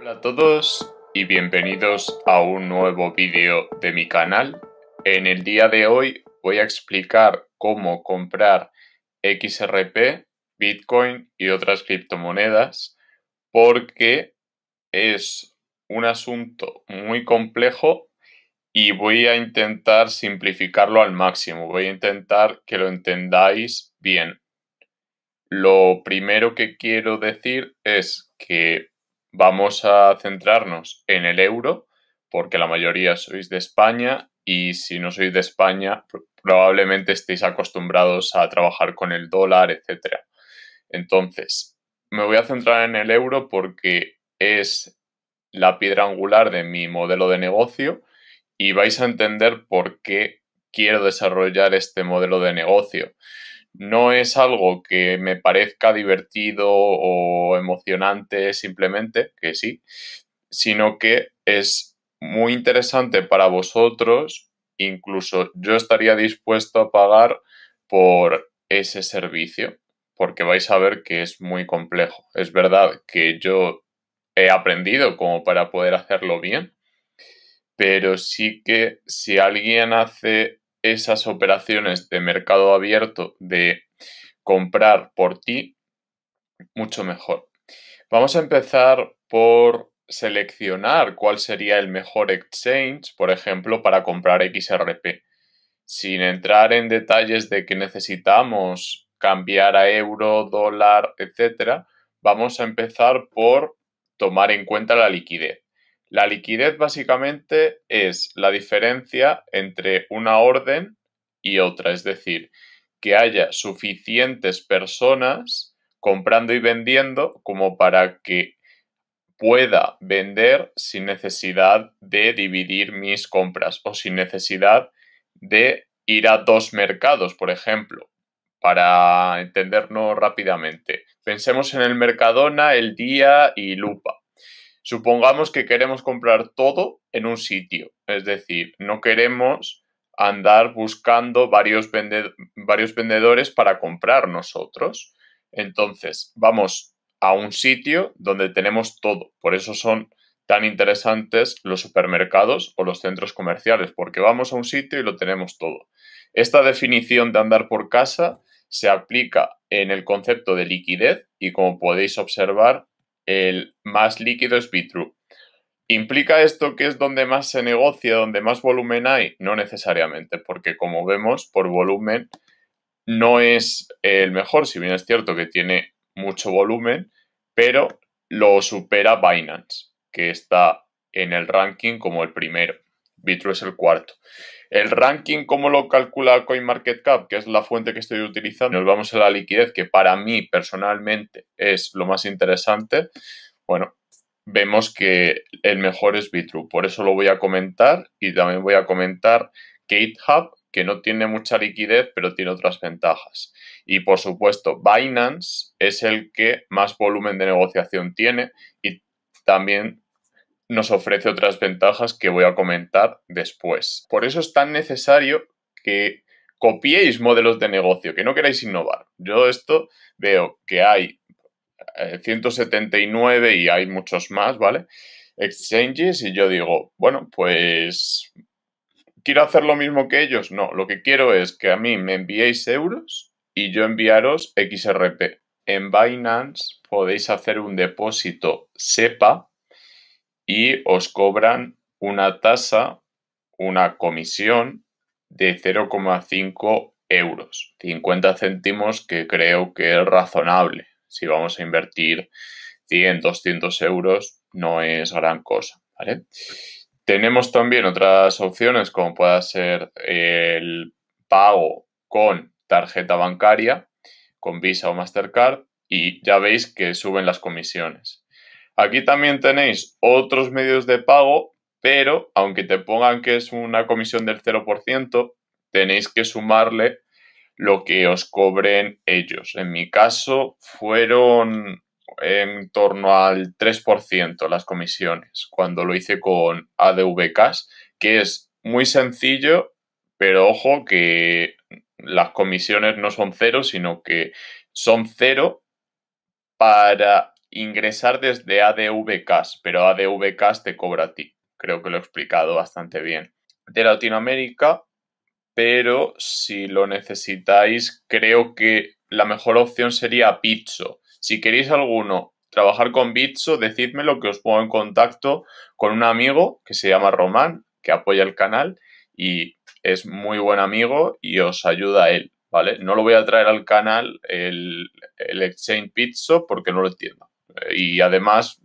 Hola a todos y bienvenidos a un nuevo vídeo de mi canal. En el día de hoy voy a explicar cómo comprar XRP, Bitcoin y otras criptomonedas porque es un asunto muy complejo y voy a intentar simplificarlo al máximo, voy a intentar que lo entendáis bien. Lo primero que quiero decir es que vamos a centrarnos en el euro, porque la mayoría sois de España y si no sois de España, probablemente estéis acostumbrados a trabajar con el dólar, etc. Entonces, me voy a centrar en el euro porque es la piedra angular de mi modelo de negocio y vais a entender por qué quiero desarrollar este modelo de negocio no es algo que me parezca divertido o emocionante simplemente, que sí, sino que es muy interesante para vosotros, incluso yo estaría dispuesto a pagar por ese servicio, porque vais a ver que es muy complejo. Es verdad que yo he aprendido como para poder hacerlo bien, pero sí que si alguien hace esas operaciones de mercado abierto de comprar por ti, mucho mejor. Vamos a empezar por seleccionar cuál sería el mejor exchange, por ejemplo, para comprar XRP. Sin entrar en detalles de que necesitamos cambiar a euro, dólar, etcétera, vamos a empezar por tomar en cuenta la liquidez. La liquidez básicamente es la diferencia entre una orden y otra, es decir, que haya suficientes personas comprando y vendiendo como para que pueda vender sin necesidad de dividir mis compras o sin necesidad de ir a dos mercados, por ejemplo. Para entendernos rápidamente, pensemos en el Mercadona, el Día y Lupa. Supongamos que queremos comprar todo en un sitio, es decir, no queremos andar buscando varios, vendedores para comprar nosotros. Entonces, vamos a un sitio donde tenemos todo. Por eso son tan interesantes los supermercados o los centros comerciales, porque vamos a un sitio y lo tenemos todo. Esta definición de andar por casa se aplica en el concepto de liquidez y como podéis observar el más líquido es Bitru. ¿Implica esto que es donde más se negocia, donde más volumen hay? No necesariamente, porque como vemos, por volumen no es el mejor, si bien es cierto que tiene mucho volumen, pero lo supera Binance, que está en el ranking como el primero. Bitru es el cuarto. El ranking, como lo calcula CoinMarketCap? Que es la fuente que estoy utilizando. Nos vamos a la liquidez, que para mí personalmente es lo más interesante. Bueno, vemos que el mejor es Bitrue. Por eso lo voy a comentar y también voy a comentar GitHub, que no tiene mucha liquidez, pero tiene otras ventajas. Y por supuesto, Binance es el que más volumen de negociación tiene y también nos ofrece otras ventajas que voy a comentar después. Por eso es tan necesario que copiéis modelos de negocio, que no queráis innovar. Yo esto veo que hay 179 eh, y hay muchos más, ¿vale? Exchanges y yo digo, bueno, pues quiero hacer lo mismo que ellos. No, lo que quiero es que a mí me enviéis euros y yo enviaros XRP. En Binance podéis hacer un depósito SEPA y os cobran una tasa, una comisión de 0,5 euros, 50 céntimos que creo que es razonable. Si vamos a invertir 100, 200 euros, no es gran cosa. Tenemos también otras opciones como pueda ser el pago con tarjeta bancaria, con Visa o Mastercard, y ya veis que suben las comisiones. Aquí también tenéis otros medios de pago, pero aunque te pongan que es una comisión del 0%, tenéis que sumarle lo que os cobren ellos. En mi caso fueron en torno al 3% las comisiones cuando lo hice con ADVCAS, que es muy sencillo, pero ojo que las comisiones no son cero, sino que son cero para ingresar desde ADV pero ADV te cobra a ti. Creo que lo he explicado bastante bien. De Latinoamérica, pero si lo necesitáis, creo que la mejor opción sería Pizzo. Si queréis alguno trabajar con Bitso, lo que os pongo en contacto con un amigo que se llama Román, que apoya el canal y es muy buen amigo y os ayuda a él, ¿vale? No lo voy a traer al canal el, el Exchange pizzo porque no lo entiendo y además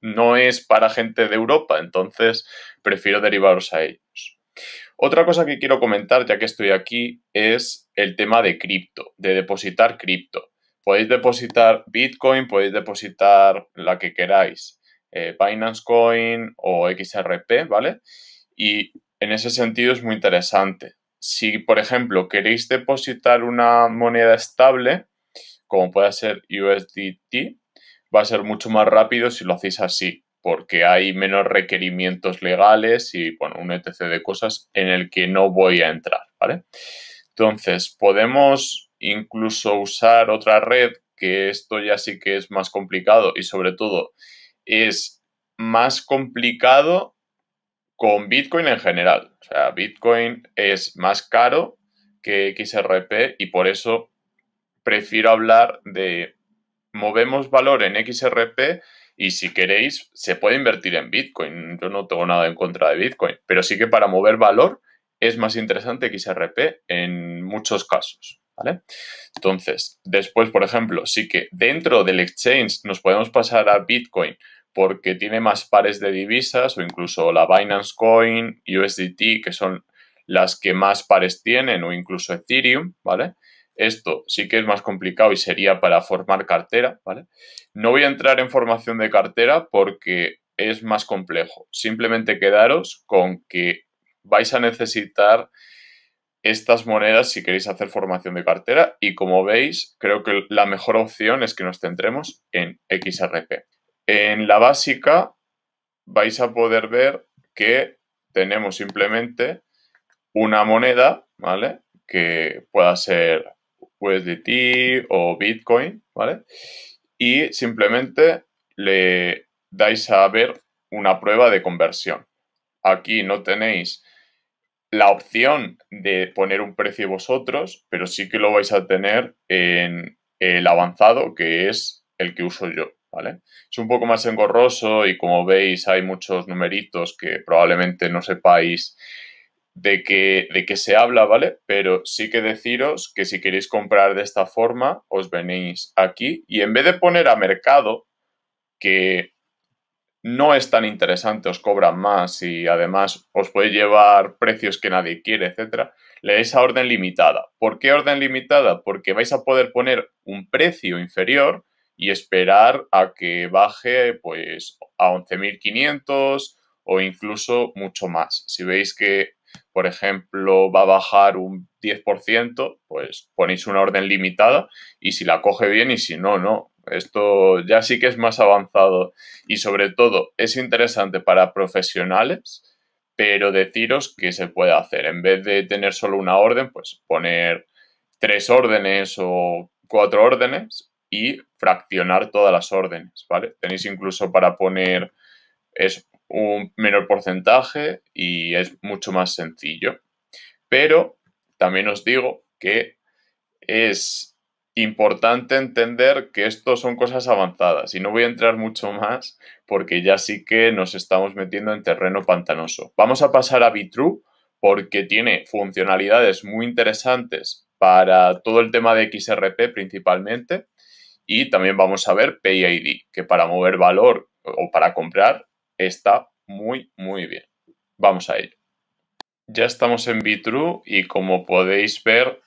no es para gente de Europa, entonces prefiero derivaros a ellos. Otra cosa que quiero comentar, ya que estoy aquí, es el tema de cripto, de depositar cripto. Podéis depositar Bitcoin, podéis depositar la que queráis, eh, Binance Coin o XRP, ¿vale? Y en ese sentido es muy interesante. Si, por ejemplo, queréis depositar una moneda estable, como puede ser USDT, va a ser mucho más rápido si lo hacéis así, porque hay menos requerimientos legales y, bueno, un etc de cosas en el que no voy a entrar, ¿vale? Entonces, podemos incluso usar otra red, que esto ya sí que es más complicado y sobre todo es más complicado con Bitcoin en general. O sea, Bitcoin es más caro que XRP y por eso prefiero hablar de movemos valor en XRP y si queréis se puede invertir en Bitcoin. Yo no tengo nada en contra de Bitcoin, pero sí que para mover valor es más interesante XRP en muchos casos. ¿Vale? Entonces, después, por ejemplo, sí que dentro del exchange nos podemos pasar a Bitcoin porque tiene más pares de divisas o incluso la Binance Coin, USDT, que son las que más pares tienen o incluso Ethereum, ¿vale? Esto sí que es más complicado y sería para formar cartera, ¿vale? No voy a entrar en formación de cartera porque es más complejo. Simplemente quedaros con que vais a necesitar estas monedas si queréis hacer formación de cartera y como veis creo que la mejor opción es que nos centremos en XRP. En la básica vais a poder ver que tenemos simplemente una moneda, ¿vale? Que pueda ser pues, de ti o Bitcoin, ¿vale? Y simplemente le dais a ver una prueba de conversión. Aquí no tenéis la opción de poner un precio vosotros, pero sí que lo vais a tener en el avanzado, que es el que uso yo, ¿vale? Es un poco más engorroso y como veis hay muchos numeritos que probablemente no sepáis de que, de que se habla, ¿vale? Pero sí que deciros que si queréis comprar de esta forma, os venís aquí y en vez de poner a mercado, que no es tan interesante, os cobran más y además os puede llevar precios que nadie quiere, etcétera, le dais a orden limitada. ¿Por qué orden limitada? Porque vais a poder poner un precio inferior y esperar a que baje pues a 11.500 o incluso mucho más. Si veis que por ejemplo, va a bajar un 10%, pues ponéis una orden limitada y si la coge bien y si no, no. Esto ya sí que es más avanzado y sobre todo es interesante para profesionales, pero deciros que se puede hacer. En vez de tener solo una orden, pues poner tres órdenes o cuatro órdenes y fraccionar todas las órdenes, ¿vale? Tenéis incluso para poner eso un menor porcentaje y es mucho más sencillo. Pero también os digo que es importante entender que esto son cosas avanzadas y no voy a entrar mucho más porque ya sí que nos estamos metiendo en terreno pantanoso. Vamos a pasar a Bitrue porque tiene funcionalidades muy interesantes para todo el tema de XRP principalmente y también vamos a ver PayID que para mover valor o para comprar está muy, muy bien. Vamos a ello. Ya estamos en Bitrue y como podéis ver,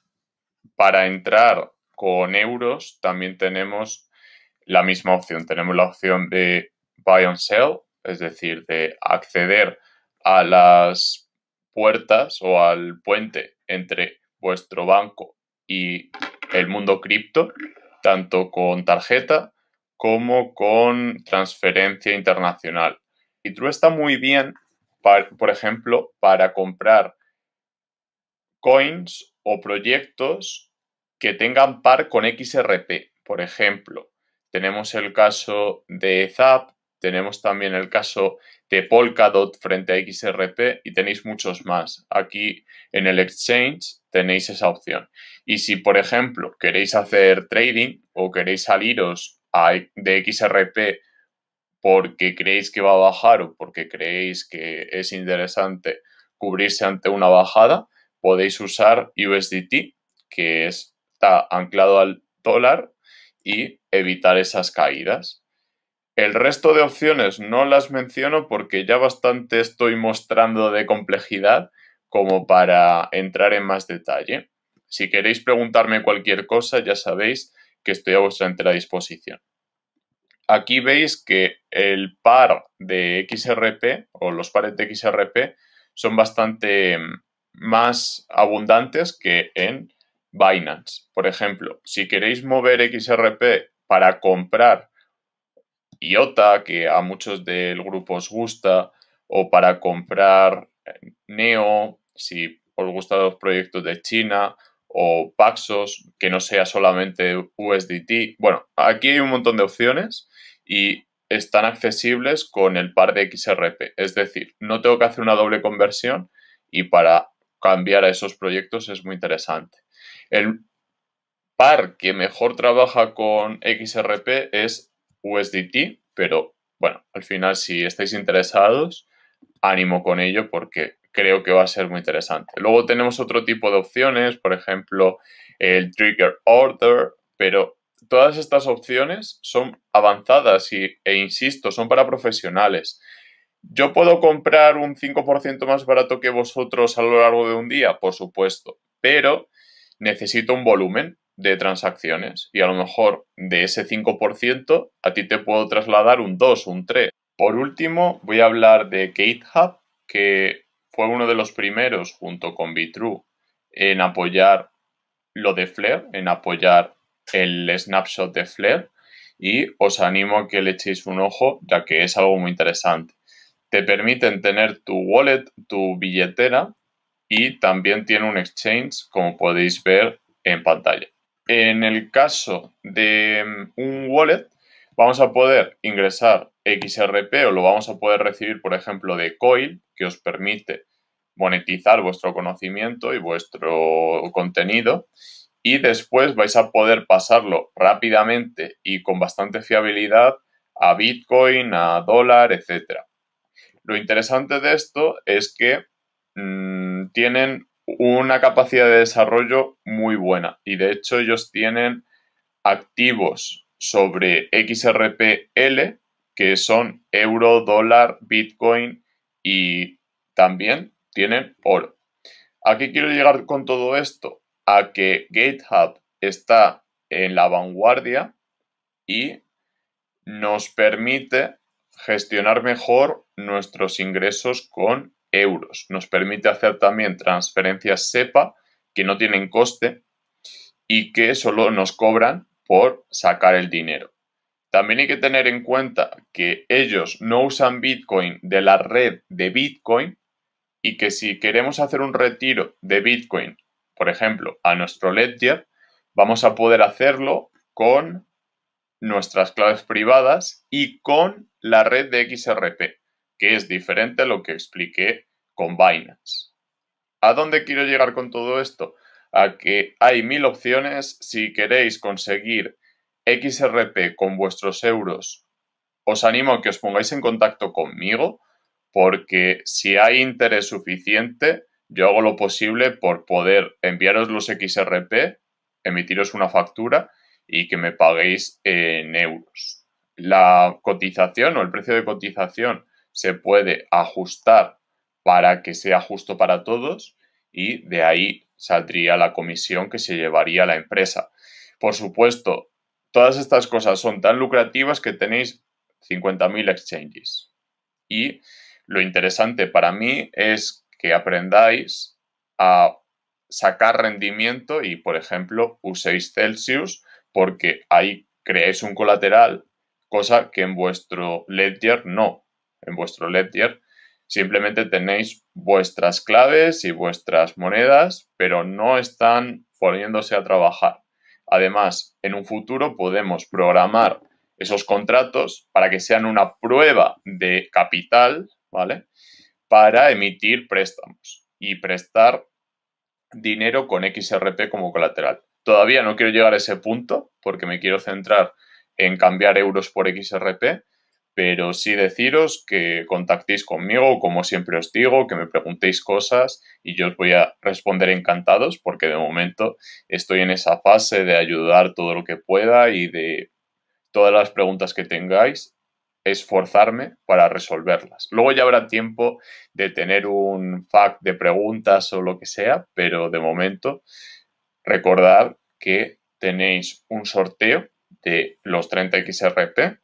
para entrar con euros también tenemos la misma opción. Tenemos la opción de buy and sell, es decir, de acceder a las puertas o al puente entre vuestro banco y el mundo cripto, tanto con tarjeta como con transferencia internacional. Y True está muy bien, por ejemplo, para comprar coins o proyectos que tengan par con XRP. Por ejemplo, tenemos el caso de Zap, tenemos también el caso de Polkadot frente a XRP y tenéis muchos más. Aquí en el exchange tenéis esa opción. Y si, por ejemplo, queréis hacer trading o queréis saliros de XRP porque creéis que va a bajar o porque creéis que es interesante cubrirse ante una bajada, podéis usar USDT, que está anclado al dólar, y evitar esas caídas. El resto de opciones no las menciono porque ya bastante estoy mostrando de complejidad como para entrar en más detalle. Si queréis preguntarme cualquier cosa, ya sabéis que estoy a vuestra entera disposición aquí veis que el par de XRP o los pares de XRP son bastante mm, más abundantes que en Binance. Por ejemplo, si queréis mover XRP para comprar IOTA, que a muchos del grupo os gusta, o para comprar eh, NEO, si os gustan los proyectos de China, o Paxos, que no sea solamente USDT. Bueno, aquí hay un montón de opciones y están accesibles con el par de XRP. Es decir, no tengo que hacer una doble conversión y para cambiar a esos proyectos es muy interesante. El par que mejor trabaja con XRP es USDT, pero bueno, al final si estáis interesados, ánimo con ello porque creo que va a ser muy interesante. Luego tenemos otro tipo de opciones, por ejemplo, el trigger order, pero todas estas opciones son avanzadas e insisto, son para profesionales. ¿Yo puedo comprar un 5% más barato que vosotros a lo largo de un día? Por supuesto, pero necesito un volumen de transacciones y a lo mejor de ese 5% a ti te puedo trasladar un 2, un 3. Por último, voy a hablar de GateHub, que fue uno de los primeros junto con Bitrue en apoyar lo de Flair, en apoyar el snapshot de Flare y os animo a que le echéis un ojo ya que es algo muy interesante. Te permiten tener tu wallet, tu billetera y también tiene un exchange como podéis ver en pantalla. En el caso de mm, un wallet vamos a poder ingresar XRP o lo vamos a poder recibir por ejemplo de Coil que os permite monetizar vuestro conocimiento y vuestro contenido y después vais a poder pasarlo rápidamente y con bastante fiabilidad a Bitcoin, a dólar, etc. Lo interesante de esto es que mm, tienen una capacidad de desarrollo muy buena y de hecho ellos tienen activos sobre XRPL que son euro, dólar, bitcoin y también tienen oro. ¿A qué quiero llegar con todo esto? a que GitHub está en la vanguardia y nos permite gestionar mejor nuestros ingresos con euros. Nos permite hacer también transferencias SEPA que no tienen coste y que solo nos cobran por sacar el dinero. También hay que tener en cuenta que ellos no usan Bitcoin de la red de Bitcoin y que si queremos hacer un retiro de Bitcoin por ejemplo, a nuestro Ledger, vamos a poder hacerlo con nuestras claves privadas y con la red de XRP, que es diferente a lo que expliqué con Binance. ¿A dónde quiero llegar con todo esto? A que hay mil opciones si queréis conseguir XRP con vuestros euros. Os animo a que os pongáis en contacto conmigo porque si hay interés suficiente, yo hago lo posible por poder enviaros los XRP, emitiros una factura y que me paguéis en euros. La cotización o el precio de cotización se puede ajustar para que sea justo para todos y de ahí saldría la comisión que se llevaría la empresa. Por supuesto, todas estas cosas son tan lucrativas que tenéis 50.000 exchanges. Y lo interesante para mí es que aprendáis a sacar rendimiento y, por ejemplo, uséis Celsius porque ahí creáis un colateral, cosa que en vuestro Ledger no. En vuestro Ledger simplemente tenéis vuestras claves y vuestras monedas, pero no están poniéndose a trabajar. Además, en un futuro podemos programar esos contratos para que sean una prueba de capital, ¿vale? para emitir préstamos y prestar dinero con XRP como colateral. Todavía no quiero llegar a ese punto porque me quiero centrar en cambiar euros por XRP, pero sí deciros que contactéis conmigo, como siempre os digo, que me preguntéis cosas y yo os voy a responder encantados porque de momento estoy en esa fase de ayudar todo lo que pueda y de todas las preguntas que tengáis esforzarme para resolverlas. Luego ya habrá tiempo de tener un fact de preguntas o lo que sea, pero de momento recordad que tenéis un sorteo de los 30 XRP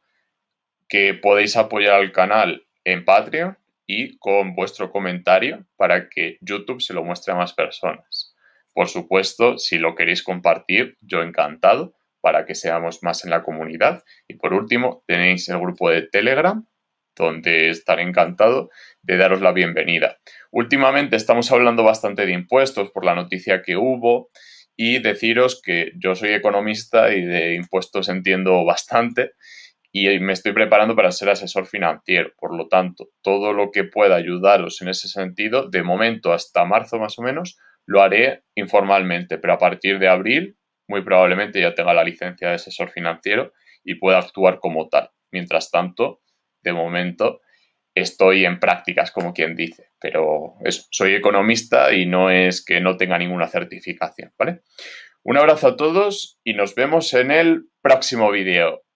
que podéis apoyar al canal en Patreon y con vuestro comentario para que YouTube se lo muestre a más personas. Por supuesto, si lo queréis compartir, yo encantado para que seamos más en la comunidad. Y por último, tenéis el grupo de Telegram, donde estaré encantado de daros la bienvenida. Últimamente estamos hablando bastante de impuestos por la noticia que hubo y deciros que yo soy economista y de impuestos entiendo bastante y me estoy preparando para ser asesor financiero. Por lo tanto, todo lo que pueda ayudaros en ese sentido, de momento hasta marzo más o menos, lo haré informalmente, pero a partir de abril muy probablemente ya tenga la licencia de asesor financiero y pueda actuar como tal. Mientras tanto, de momento, estoy en prácticas, como quien dice, pero soy economista y no es que no tenga ninguna certificación, ¿vale? Un abrazo a todos y nos vemos en el próximo vídeo.